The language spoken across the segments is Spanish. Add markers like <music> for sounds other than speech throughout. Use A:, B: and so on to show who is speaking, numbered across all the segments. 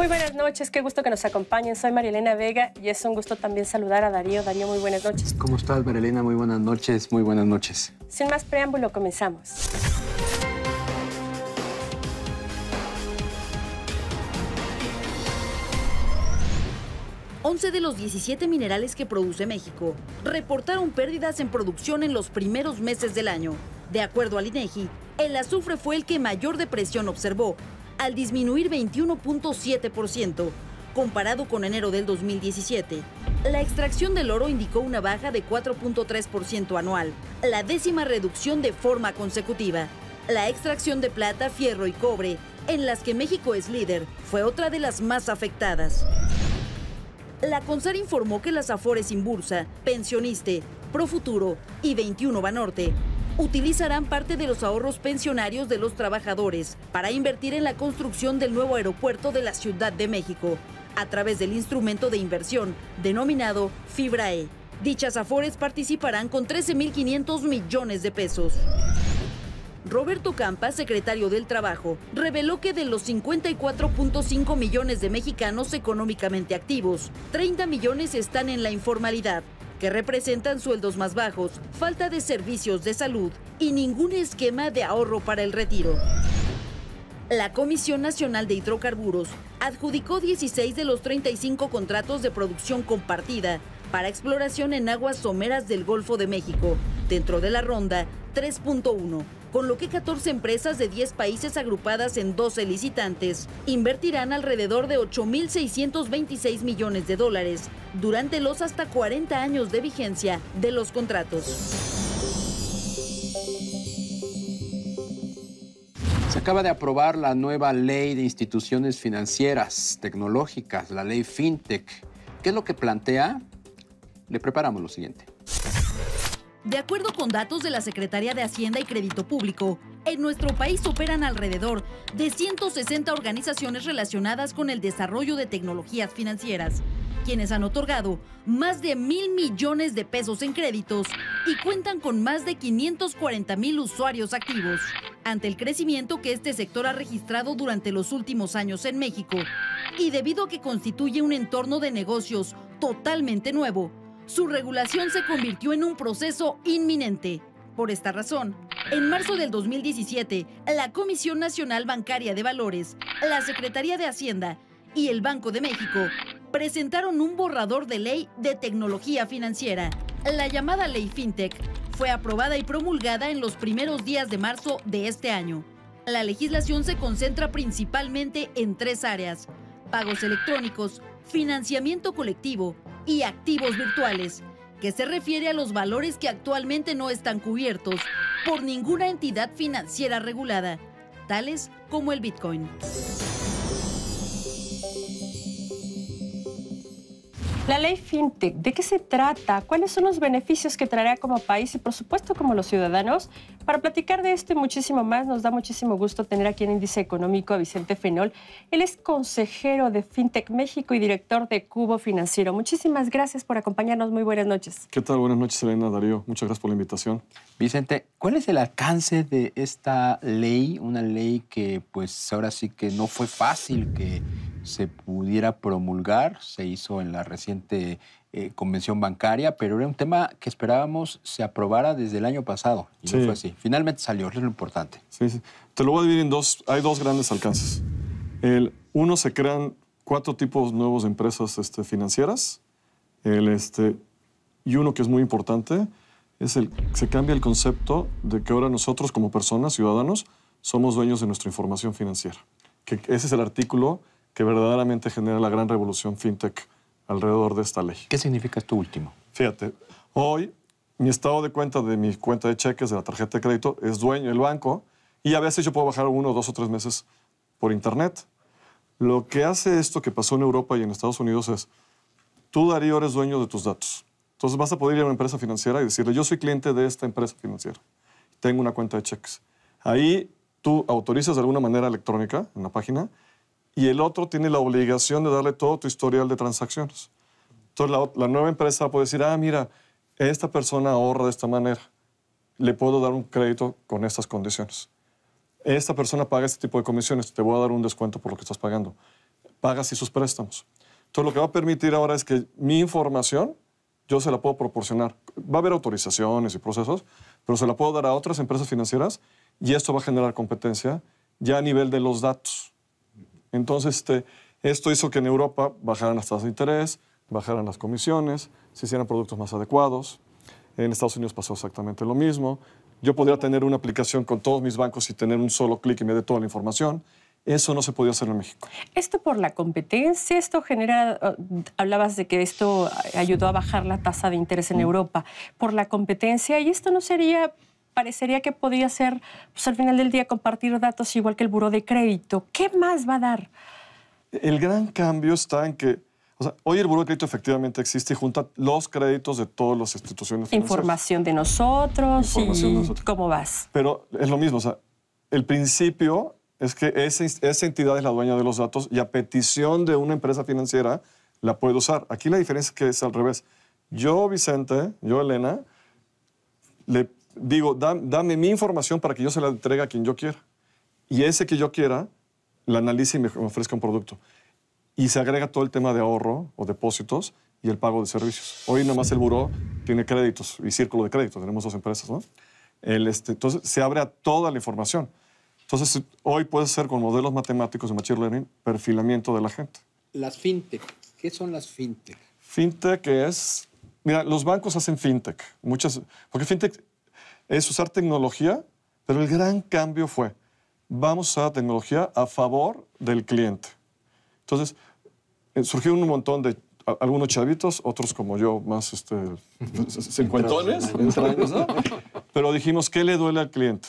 A: Muy buenas noches, qué gusto que nos acompañen. Soy Marielena Vega y es un gusto también saludar a Darío. Darío, muy buenas noches.
B: ¿Cómo estás, Marielena? Muy buenas noches, muy buenas noches.
A: Sin más preámbulo, comenzamos.
C: Once de los 17 minerales que produce México reportaron pérdidas en producción en los primeros meses del año. De acuerdo al INEGI, e el azufre fue el que mayor depresión observó, al disminuir 21.7% comparado con enero del 2017. La extracción del oro indicó una baja de 4.3% anual, la décima reducción de forma consecutiva. La extracción de plata, fierro y cobre, en las que México es líder, fue otra de las más afectadas. La CONSAR informó que las Afores Inbursa, Pensioniste, Profuturo y 21 Banorte utilizarán parte de los ahorros pensionarios de los trabajadores para invertir en la construcción del nuevo aeropuerto de la Ciudad de México a través del instrumento de inversión denominado FIBRAE. Dichas afores participarán con 13.500 millones de pesos. Roberto Campa, secretario del Trabajo, reveló que de los 54.5 millones de mexicanos económicamente activos, 30 millones están en la informalidad, que representan sueldos más bajos, falta de servicios de salud y ningún esquema de ahorro para el retiro. La Comisión Nacional de Hidrocarburos adjudicó 16 de los 35 contratos de producción compartida para exploración en aguas someras del Golfo de México, dentro de la ronda 3.1, con lo que 14 empresas de 10 países agrupadas en 12 licitantes invertirán alrededor de 8.626 millones de dólares durante los hasta 40 años de vigencia de los contratos.
B: Se acaba de aprobar la nueva ley de instituciones financieras tecnológicas, la ley FinTech. ¿Qué es lo que plantea? Le preparamos lo siguiente.
C: De acuerdo con datos de la Secretaría de Hacienda y Crédito Público, en nuestro país operan alrededor de 160 organizaciones relacionadas con el desarrollo de tecnologías financieras quienes han otorgado más de mil millones de pesos en créditos y cuentan con más de 540 mil usuarios activos. Ante el crecimiento que este sector ha registrado durante los últimos años en México y debido a que constituye un entorno de negocios totalmente nuevo, su regulación se convirtió en un proceso inminente. Por esta razón, en marzo del 2017, la Comisión Nacional Bancaria de Valores, la Secretaría de Hacienda y el Banco de México presentaron un borrador de ley de tecnología financiera. La llamada ley FinTech fue aprobada y promulgada en los primeros días de marzo de este año. La legislación se concentra principalmente en tres áreas, pagos electrónicos, financiamiento colectivo y activos virtuales, que se refiere a los valores que actualmente no están cubiertos por ninguna entidad financiera regulada, tales como el Bitcoin. La ley FinTech,
A: ¿de qué se trata? ¿Cuáles son los beneficios que traerá como país y, por supuesto, como los ciudadanos? Para platicar de esto y muchísimo más, nos da muchísimo gusto tener aquí en Índice Económico a Vicente Fenol. Él es consejero de FinTech México y director de Cubo Financiero. Muchísimas gracias
B: por acompañarnos. Muy buenas noches.
D: ¿Qué tal? Buenas noches, Elena Darío. Muchas gracias por la invitación. Vicente, ¿cuál
B: es el alcance de esta ley? Una ley que, pues, ahora sí que no fue fácil que se pudiera promulgar, se hizo en la reciente eh, convención bancaria, pero era un tema que esperábamos se aprobara desde el año pasado y no fue así.
D: Finalmente salió, es lo importante. Sí, sí. Te lo voy a dividir en dos, hay dos grandes alcances. El, uno, se crean cuatro tipos nuevos de empresas este, financieras, el, este, y uno que es muy importante, es el, se cambia el concepto de que ahora nosotros como personas, ciudadanos, somos dueños de nuestra información financiera. Que ese es el artículo que verdaderamente genera la gran revolución fintech alrededor de esta ley. ¿Qué significa esto último? Fíjate, hoy mi estado de cuenta de mi cuenta de cheques, de la tarjeta de crédito, es dueño del banco y a veces yo puedo bajar uno, dos o tres meses por internet. Lo que hace esto que pasó en Europa y en Estados Unidos es, tú Darío eres dueño de tus datos. Entonces vas a poder ir a una empresa financiera y decirle, yo soy cliente de esta empresa financiera, tengo una cuenta de cheques. Ahí tú autorizas de alguna manera electrónica en la página y el otro tiene la obligación de darle todo tu historial de transacciones. Entonces la, nueva empresa puede decir, ah, mira, esta persona ahorra de esta manera, le puedo dar un crédito con estas condiciones. Esta persona paga este tipo de comisiones, te voy a dar un descuento por lo que estás pagando. Pagas y sus préstamos. Entonces lo que va a permitir ahora es que mi información yo se la puedo proporcionar. Va a haber autorizaciones y procesos, pero se la puedo dar a otras empresas financieras y esto va a generar competencia ya a nivel de los datos. Entonces, este, esto hizo que en Europa bajaran las tasas de interés, bajaran las comisiones, se hicieran productos más adecuados. En Estados Unidos pasó exactamente lo mismo. Yo podría tener una aplicación con todos mis bancos y tener un solo clic y me dé toda la información. Eso no se podía hacer en México.
A: Esto por la competencia, esto genera, uh, hablabas de que esto ayudó a bajar la tasa de interés en Europa, por la competencia, y esto no sería parecería que podía ser, pues al final del día, compartir datos igual que el buro de crédito. ¿Qué más va a dar?
D: El gran cambio está en que hoy el buro de crédito efectivamente existe y junta los créditos de todas las instituciones financieras.
A: Información de nosotros Información y nosotros. cómo
D: vas. Pero es lo mismo, sea, el principio es que esa, entidad es la dueña de los datos y a petición de una empresa financiera la puede usar. Aquí la diferencia es que es al revés. Yo, Vicente, yo, Elena, le digo, dame mi información para que yo se la entregue a quien yo quiera. Y ese que yo quiera, la analice y me ofrezca un producto. Y se agrega todo el tema de ahorro o depósitos y el pago de servicios. Hoy nada más el buró tiene créditos y círculo de créditos. Tenemos dos empresas, ¿no? El, este, entonces se abre a toda la información. Entonces hoy puede ser con modelos matemáticos de Machine Learning perfilamiento de la gente. Las fintech. ¿Qué son las fintech? Fintech es... Mira, los bancos hacen fintech. Muchas, porque fintech es usar tecnología, pero el gran cambio fue, vamos a usar tecnología a favor del cliente. Entonces, eh, surgió un montón de algunos chavitos, otros como yo, más este, <laughs> cincuentones, ¿no? pero dijimos, ¿qué le duele al cliente?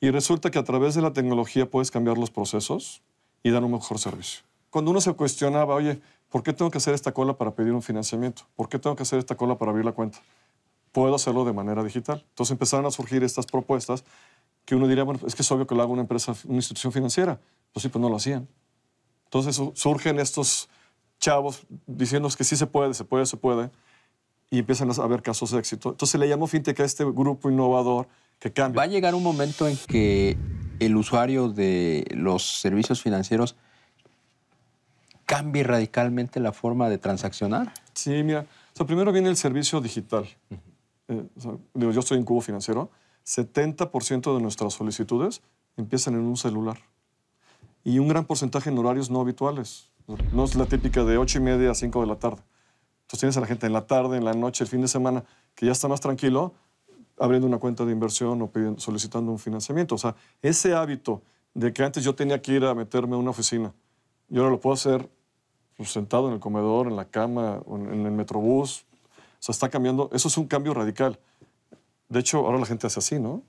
D: Y resulta que a través de la tecnología puedes cambiar los procesos y dar un mejor servicio. Cuando uno se cuestionaba, oye, ¿por qué tengo que hacer esta cola para pedir un financiamiento? ¿Por qué tengo que hacer esta cola para abrir la cuenta? puedo hacerlo de manera digital. Entonces empezaron a surgir estas propuestas que uno diría, bueno, es que es obvio que lo haga una empresa, una institución financiera. Pues sí, pues no lo hacían. Entonces surgen estos chavos diciéndonos que sí se puede, se puede, se puede, y empiezan a haber casos de éxito. Entonces le llamó fintech a este grupo innovador que cambia. Va a llegar un momento en
B: que el usuario de los servicios financieros
D: cambie radicalmente la forma de transaccionar. Sí, mira, primero viene el servicio digital. Eh, digo, yo estoy en Cubo Financiero, 70% de nuestras solicitudes empiezan en un celular y un gran porcentaje en horarios no habituales. No es la típica de 8 y media a 5 de la tarde. Entonces tienes a la gente en la tarde, en la noche, el fin de semana, que ya está más tranquilo, abriendo una cuenta de inversión o pidiendo, solicitando un financiamiento. O sea, ese hábito de que antes yo tenía que ir a meterme a una oficina yo ahora lo puedo hacer pues, sentado en el comedor, en la cama, en el metrobús, sea, está cambiando. Eso es un cambio radical. De hecho, ahora la gente hace así, ¿no?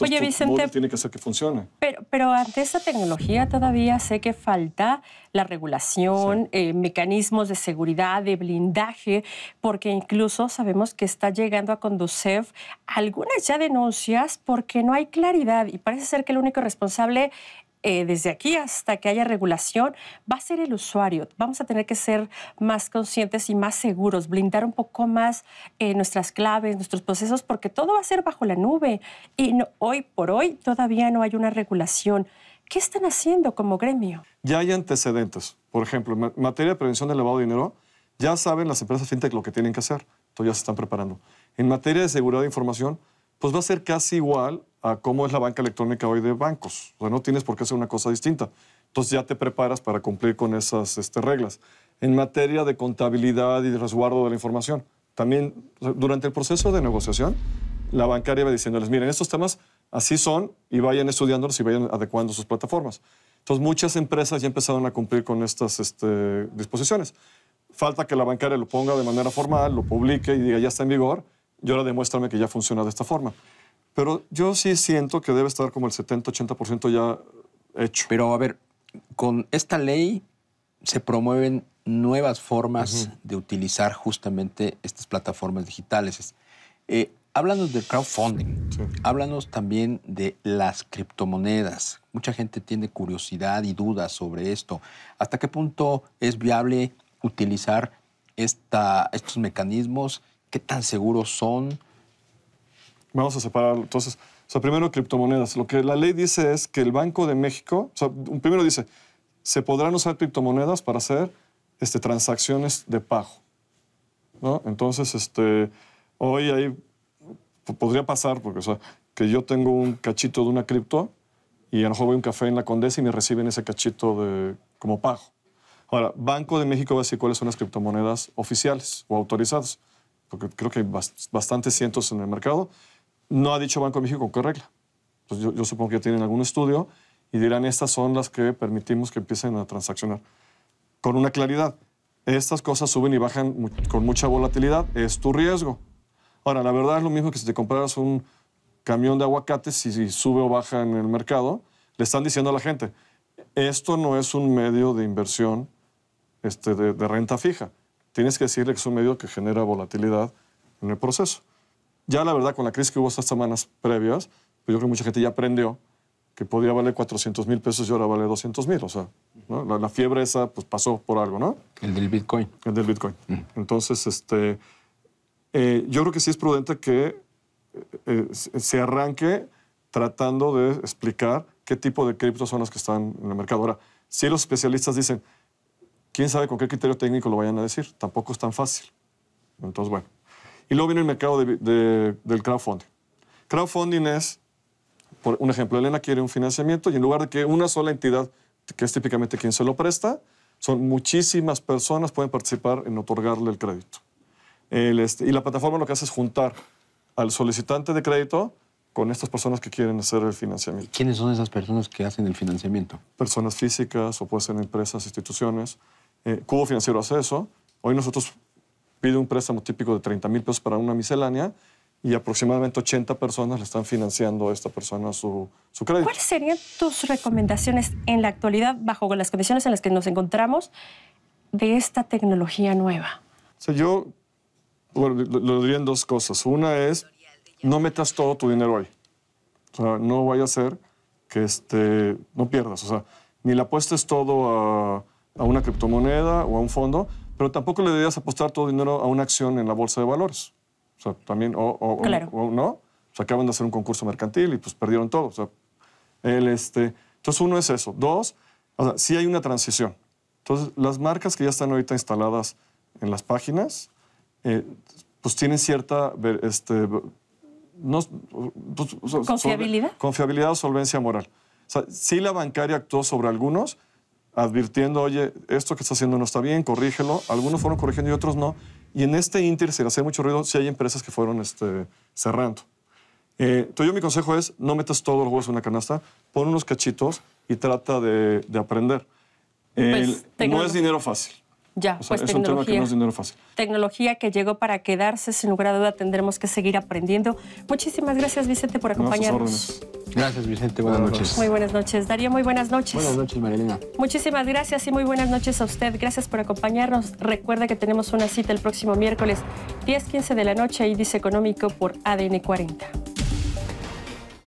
D: Oye, Vicente. Tiene que hacer que funcione.
A: Pero, pero ante esa tecnología todavía sé que falta la regulación, eh, mecanismos de seguridad, de blindaje, porque incluso sabemos que está llegando a Conducef algunas ya denuncias porque no hay claridad y parece ser que el único responsable eh, desde aquí hasta que haya regulación, va a ser el usuario. Vamos a tener que ser más conscientes y más seguros, blindar un poco más eh, nuestras claves, nuestros procesos, porque todo va a ser bajo la nube. Y hoy por hoy todavía no hay una regulación. ¿Qué están haciendo como gremio?
D: Ya hay antecedentes. Por ejemplo, en materia de prevención del lavado de dinero, ya saben las empresas fintech lo que tienen que hacer. Entonces ya se están preparando. En materia de seguridad de información, pues va a ser casi igual a cómo es la banca electrónica hoy de bancos. O sea, no tienes por qué hacer una cosa distinta. Entonces ya te preparas para cumplir con esas este, reglas. En materia de contabilidad y de resguardo de la información, también durante el proceso de negociación, la bancaria va diciéndoles, miren, estos temas así son y vayan estudiándolos y vayan adecuando sus plataformas. Entonces muchas empresas ya empezaron a cumplir con estas este, disposiciones. Falta que la bancaria lo ponga de manera formal, lo publique y diga, ya está en vigor y ahora demuéstrame que ya funciona de esta forma. Pero yo sí siento que debe estar como el 70-80% ya hecho. Pero a ver, con
B: esta ley se promueven nuevas formas de utilizar justamente estas plataformas digitales. Eh, háblanos del crowdfunding, háblanos también de las criptomonedas. Mucha gente tiene curiosidad y dudas sobre esto. ¿Hasta qué punto es viable utilizar esta, estos
D: mecanismos ¿Qué tan seguros son? Vamos a separarlo. Entonces, o sea, primero criptomonedas. Lo que la ley dice es que el Banco de México, o sea, primero dice, se podrán usar criptomonedas para hacer este, transacciones de pago. ¿no? Entonces, este, hoy ahí podría pasar, porque o sea, que yo tengo un cachito de una cripto y a lo mejor voy a un café en la Condesa y me reciben ese cachito de, como pago. Ahora, Banco de México va a decir cuáles son las criptomonedas oficiales o autorizadas porque creo que hay bastantes cientos en el mercado, no ha dicho Banco de México qué regla. Entonces yo, supongo que ya tienen algún estudio y dirán, estas son las que permitimos que empiecen a transaccionar. Con una claridad, estas cosas suben y bajan con mucha volatilidad, es tu riesgo. Ahora, la verdad es lo mismo que si te compraras un camión de aguacates y si sube o baja en el mercado, le están diciendo a la gente, esto no es un medio de inversión este, de renta fija tienes que decirle que es un medio que genera volatilidad en el proceso. Ya la verdad, con la crisis que hubo estas semanas previas, pues yo creo que mucha gente ya aprendió que podía valer 400 mil pesos y ahora vale 200 mil. O sea, la, fiebre esa pues, pasó por algo, ¿no? El del Bitcoin. El del Bitcoin. Mm. Entonces, este, eh, yo creo que sí es prudente que eh, eh, se arranque tratando de explicar qué tipo de criptos son las que están en el mercado. Ahora, si los especialistas dicen, quién sabe con qué criterio técnico lo vayan a decir. Tampoco es tan fácil. Entonces, bueno. Y luego viene el mercado del crowdfunding. Crowdfunding es, por un ejemplo, Elena quiere un financiamiento y en lugar de que una sola entidad, que es típicamente quien se lo presta, son muchísimas personas pueden participar en otorgarle el crédito. Este, y la plataforma lo que hace es juntar al solicitante de crédito con estas personas que quieren hacer el financiamiento. ¿Quiénes son esas personas que hacen el financiamiento? Personas físicas o pueden ser empresas, instituciones. Eh, Cubo Financiero hace eso. Hoy nosotros pide un préstamo típico de 30 mil pesos para una miscelánea y aproximadamente 80 personas le están financiando a esta persona su, su crédito. ¿Cuáles
A: serían tus recomendaciones en la actualidad, bajo las condiciones en las que nos encontramos, de esta tecnología nueva?
D: yo lo, diría en dos cosas. Una es, no metas todo tu dinero ahí. no vaya a ser que este, no pierdas. O sea, ni le apuestes todo a a una criptomoneda o a un fondo, pero tampoco le deberías apostar todo el dinero a una acción en la bolsa de valores. O sea, también, o, no, o sea, acaban de hacer un concurso mercantil y pues perdieron todo. O sea, el, este, entonces, uno es eso. Dos, o sea, sí hay una transición. Entonces, las marcas que ya están ahorita instaladas en las páginas, eh, pues tienen cierta este, pues, ¿Confiabilidad? confiabilidad o solvencia moral. O sea, sí la bancaria actuó sobre algunos, advirtiendo, oye, esto que está haciendo no está bien, corrígelo. Algunos fueron corrigiendo y otros no. Y en este ínter, sin hacer mucho ruido, si hay empresas que fueron este, cerrando. Eh, entonces yo mi consejo es, no metas todos los huevos en una canasta, pon unos cachitos y trata de, aprender.
A: Pues, no es dinero
D: fácil. Ya, pues es tecnología. Un tema que no es dinero fácil.
A: Tecnología que llegó para quedarse, sin lugar a duda tendremos que seguir aprendiendo. Muchísimas gracias, Vicente, por acompañarnos.
B: Gracias, Vicente. Buenas noches. Muy
A: buenas noches, Darío. Muy buenas noches. Buenas
B: noches, Marilena.
A: Muchísimas gracias y muy buenas noches a usted. Gracias por acompañarnos. Recuerda que tenemos una cita el próximo miércoles, 10.15 de la noche, y Dice Económico por ADN 40.